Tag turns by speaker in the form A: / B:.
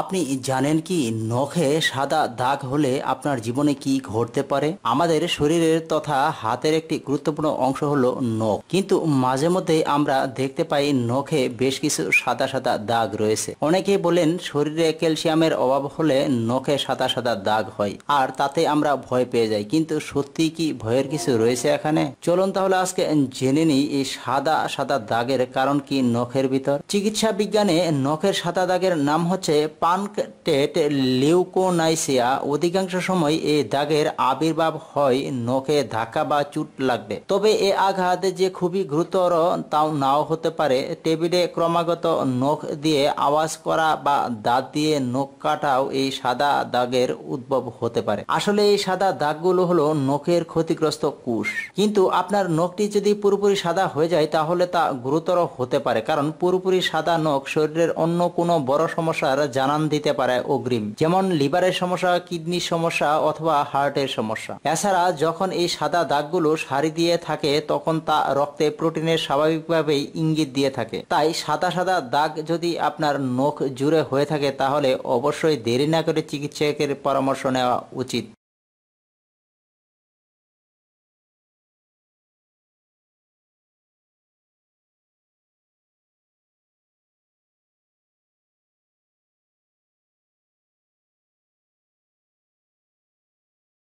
A: আপনি জানেন কি নখে সাদা দাগ হলে আপনার জীবনে কি ঘটতে পারে আমাদের শরীরের তথা হাতের একটি গুরুত্বপূর্ণ অংশ হলো নখ কিন্তু মাঝে মধ্যে আমরা দেখতে পাই নখে বেশ কিছু সাদা সাদা দাগ রয়েছে অনেকে বলেন শরীরে ক্যালসিয়ামের অভাব হলে নখে সাদা সাদা দাগ হয় আর তাতে আমরা ভয় পেয়ে যাই কিন্তু সত্যি কি ভয়ের কিছু রয়েছে এখানে চলুন তাহলে আজকে জেনে নিই এই সাদা সাদা দাগের কারণ কি নখের ভিতর চিকিৎসা বিজ্ঞানে নখের সাদা দাগের নাম হচ্ছে পানকটেট লিউকোনাইসিয়া অধিকাংশ সময় এই দাগের আবির্ভাব হয় নখে ধাক্কা বা চুট লাগবে তবে এ আঘাত যে খুবই গুরুতর তাও নাও হতে পারে টেবিলে ক্রমাগত নখ দিয়ে আওয়াজ করা বা দাঁত দিয়ে নখ কাটাও এই সাদা দাগের উদ্ভব হতে পারে আসলে এই সাদা দাগগুলো হলো নখের ক্ষতিগ্রস্ত কুশ কিন্তু আপনার নখটি যদি পুরোপুরি সাদা হয়ে যায় তাহলে তা গুরুতর হতে পারে কারণ পুরোপুরি সাদা নখ শরীরের অন্য কোনো বড় সমস্যার জান জানান দিতে পারে অগ্রিম যেমন লিভারের সমস্যা কিডনির সমস্যা অথবা হার্টের সমস্যা এছাড়া যখন এই সাদা দাগগুলো সারি দিয়ে থাকে তখন তা রক্তে প্রোটিনের স্বাভাবিকভাবেই ইঙ্গিত দিয়ে থাকে তাই সাদা সাদা দাগ যদি আপনার নখ জুড়ে হয়ে থাকে তাহলে অবশ্যই দেরি না করে চিকিৎসকের পরামর্শ নেওয়া উচিত